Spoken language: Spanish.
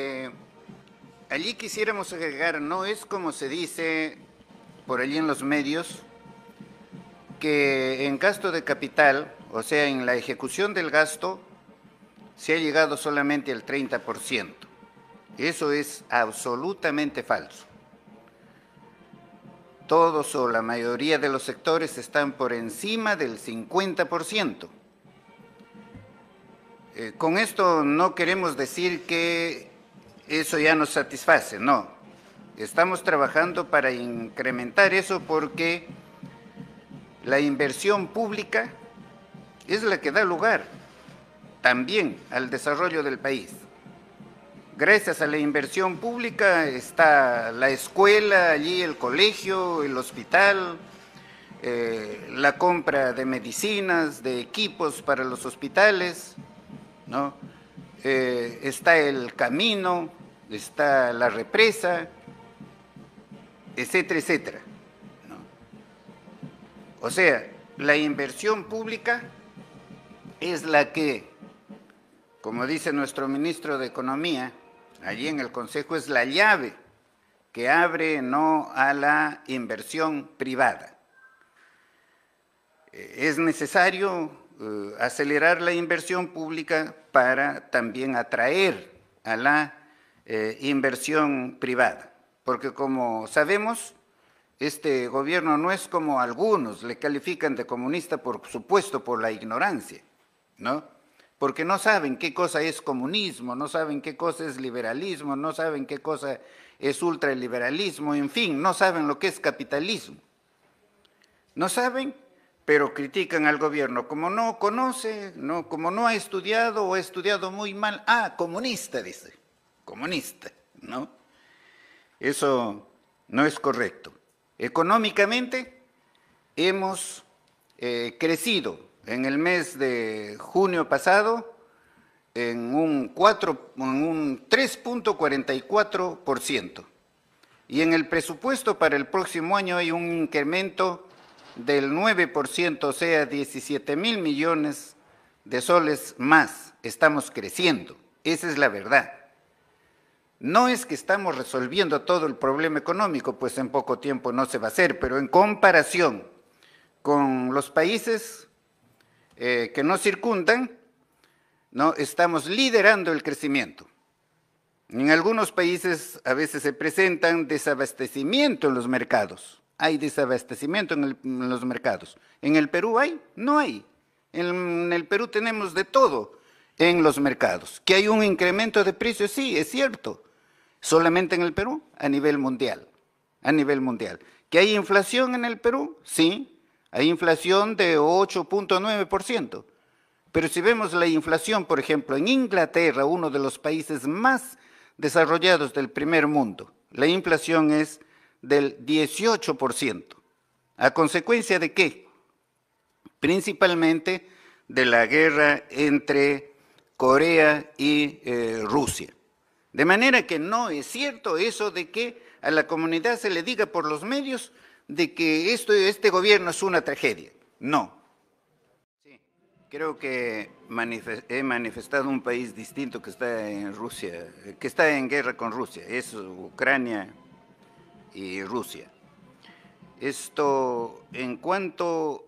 Eh, allí quisiéramos agregar, no es como se dice por allí en los medios, que en gasto de capital, o sea, en la ejecución del gasto, se ha llegado solamente al 30%. Eso es absolutamente falso. Todos o la mayoría de los sectores están por encima del 50%. Eh, con esto no queremos decir que eso ya nos satisface, no. Estamos trabajando para incrementar eso porque la inversión pública es la que da lugar también al desarrollo del país. Gracias a la inversión pública está la escuela, allí el colegio, el hospital, eh, la compra de medicinas, de equipos para los hospitales, ¿no? Eh, está el camino, está la represa, etcétera, etcétera. O sea, la inversión pública es la que, como dice nuestro ministro de Economía, allí en el Consejo es la llave que abre no a la inversión privada. Eh, es necesario eh, acelerar la inversión pública para también atraer a la eh, inversión privada, porque como sabemos, este gobierno no es como algunos le califican de comunista, por supuesto, por la ignorancia, ¿no? Porque no saben qué cosa es comunismo, no saben qué cosa es liberalismo, no saben qué cosa es ultraliberalismo, en fin, no saben lo que es capitalismo. No saben, pero critican al gobierno. Como no conoce, no, como no ha estudiado o ha estudiado muy mal, ah, comunista, dice. ¿no? Eso no es correcto. Económicamente hemos eh, crecido en el mes de junio pasado en un, en un 3.44%. Y en el presupuesto para el próximo año hay un incremento del 9%, o sea, 17 mil millones de soles más. Estamos creciendo, esa es la verdad. No es que estamos resolviendo todo el problema económico, pues en poco tiempo no se va a hacer, pero en comparación con los países eh, que nos circundan, ¿no? estamos liderando el crecimiento. En algunos países a veces se presentan desabastecimiento en los mercados. Hay desabastecimiento en, los mercados. ¿En el Perú hay? No hay. en el Perú tenemos de todo en los mercados. ¿Que hay un incremento de precios? Sí, es cierto solamente en el Perú, a nivel mundial, a nivel mundial. ¿Que hay inflación en el Perú? Sí, hay inflación de 8.9%. Pero si vemos la inflación, por ejemplo, en Inglaterra, uno de los países más desarrollados del primer mundo, la inflación es del 18%. ¿A consecuencia de qué? Principalmente de la guerra entre Corea y eh, Rusia. De manera que no es cierto eso de que a la comunidad se le diga por los medios de que este gobierno es una tragedia. No. Sí, creo que he manifestado un país distinto que está en Rusia, que está en guerra con Rusia. Es Ucrania y Rusia. Esto en cuanto